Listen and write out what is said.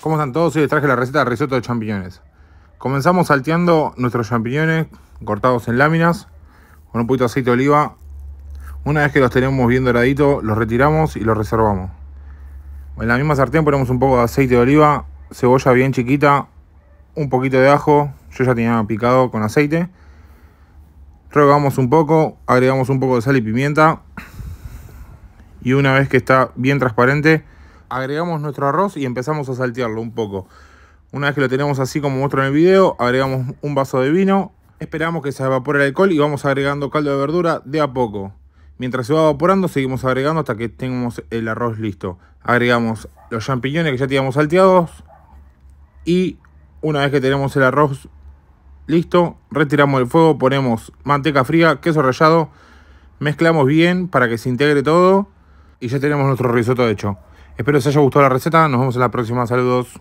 ¿Cómo están todos? Hoy les traje la receta de risotto de champiñones. Comenzamos salteando nuestros champiñones cortados en láminas con un poquito de aceite de oliva. Una vez que los tenemos bien doraditos, los retiramos y los reservamos. En la misma sartén ponemos un poco de aceite de oliva, cebolla bien chiquita, un poquito de ajo, yo ya tenía picado con aceite. Rogamos un poco, agregamos un poco de sal y pimienta. Y una vez que está bien transparente, agregamos nuestro arroz y empezamos a saltearlo un poco. Una vez que lo tenemos así como muestro en el video, agregamos un vaso de vino, esperamos que se evapore el alcohol y vamos agregando caldo de verdura de a poco. Mientras se va evaporando, seguimos agregando hasta que tengamos el arroz listo. Agregamos los champiñones que ya teníamos salteados y una vez que tenemos el arroz listo, retiramos el fuego, ponemos manteca fría, queso rallado, mezclamos bien para que se integre todo y ya tenemos nuestro risotto hecho. Espero les haya gustado la receta. Nos vemos en la próxima. Saludos.